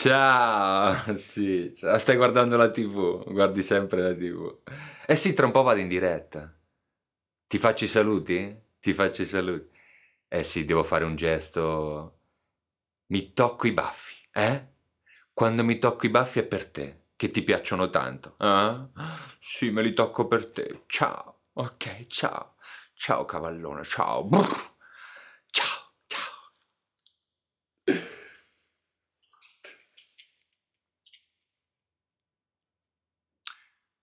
Ciao, sì, ciao. stai guardando la tv, guardi sempre la tv. Eh sì, tra un po' vado in diretta. Ti faccio i saluti? Ti faccio i saluti. Eh sì, devo fare un gesto. Mi tocco i baffi, eh? Quando mi tocco i baffi è per te, che ti piacciono tanto. Eh? Sì, me li tocco per te. Ciao, ok, ciao. Ciao cavallone, ciao. Brr.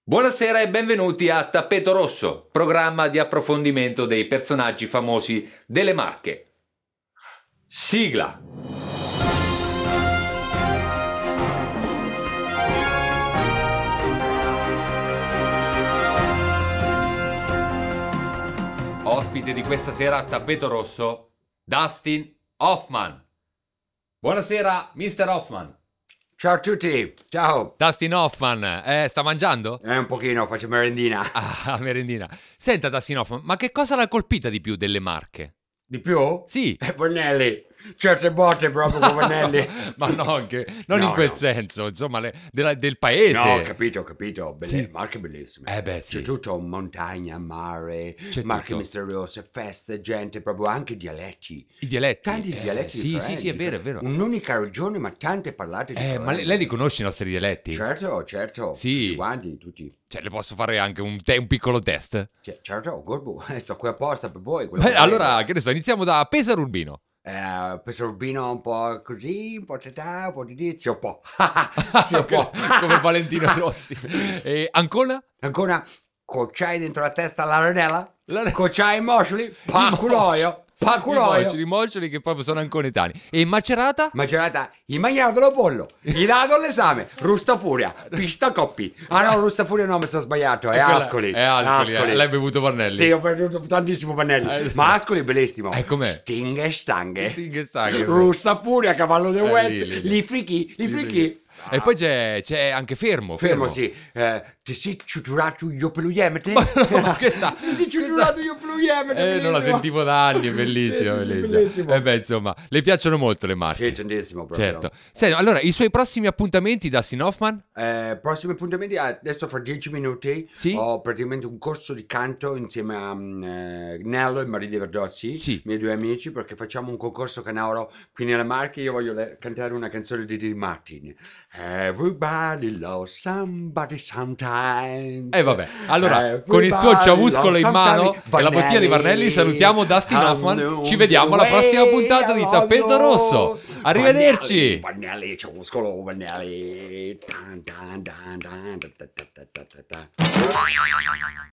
Buonasera e benvenuti a Tappeto Rosso, programma di approfondimento dei personaggi famosi delle Marche. Sigla. Ospite di questa sera a Tappeto Rosso, Dustin Hoffman. Buonasera, Mr. Hoffman. Ciao a tutti, ciao. Dustin Hoffman, eh, sta mangiando? Eh, un pochino, faccio merendina. Ah, merendina. Senta, Dustin Hoffman, ma che cosa l'ha colpita di più delle marche? Di più? Sì. Eh, Bornelli certe volte proprio Covanelli. ma no, che, non no, in quel no. senso, insomma, le, della, del paese. No, ho capito, ho capito. Belle, sì. Marche bellissime. Eh beh, sì. C'è tutto montagna, mare, C'è marche tutto. misteriose, feste, gente, proprio anche dialetti. I dialetti. Tanti eh, dialetti. Sì, sì, sì, è vero, è vero. Un'unica regione, ma tante parlate di Eh, ma lei, lei, conosce i nostri dialetti? Certo, certo. Sì. Tutti quanti, tutti. Cioè, le posso fare anche un, te- un piccolo test? Cioè, certo, Gorbu, sto qui apposta per voi. Beh, allora, che ne so, iniziamo da Pesaro Urbino eh, questo Rubino un po' così, un po' tetà, un po' di dizio, un po'. Zio po'. Come Valentino Rossi. E Ancona? Ancona, cocciai dentro la testa la renella, la... cocciai i moscioli, pa' panculoio. Paculoi. I moccioli, che proprio sono anconetani. E in macerata? Macerata, il magnatolo pollo, Gli dato all'esame, rusta furia, pista coppi. Ah no, rusta furia no, mi sono sbagliato, è, è quella, Ascoli. È Ascoli, eh, Ascoli. Eh, l'hai bevuto Pannelli. Sì, ho bevuto tantissimo Pannelli. Eh, ma Ascoli è bellissimo. E eh, com'è? Sting e stanghe. Sting e stanghe. Rusta furia, cavallo del eh, West, li frichi, li frichi. E poi c'è, c'è, anche Fermo. Fermo, fermo. sì. Eh, ti sei ciuturato io per lo Yemen? Ma che sta? Ti sei ciuturato io per lo Yemen? Eh, non la sentivo da anni, è sì, sì, bellissima. bellissimo. Eh beh, insomma, le piacciono molto le marche. Sì, tantissimo proprio. Certo. Senti, allora, i suoi prossimi appuntamenti da Sinofman? Eh, prossimi appuntamenti, adesso fra dieci minuti sì? ho praticamente un corso di canto insieme a um, Nello e Maria De Verdozzi, sì. miei due amici, perché facciamo un concorso canauro qui nella Marche. Io voglio le- cantare una canzone di Dean Martin. Everybody loves somebody sometimes. E eh vabbè, allora Everybody con il suo ciauscolo in mano e la bottiglia di Varnelli salutiamo Dustin Hoffman. Ci vediamo alla prossima puntata di Tappeto Rosso. Arrivederci. Varnelli, ciauscolo, Varnelli.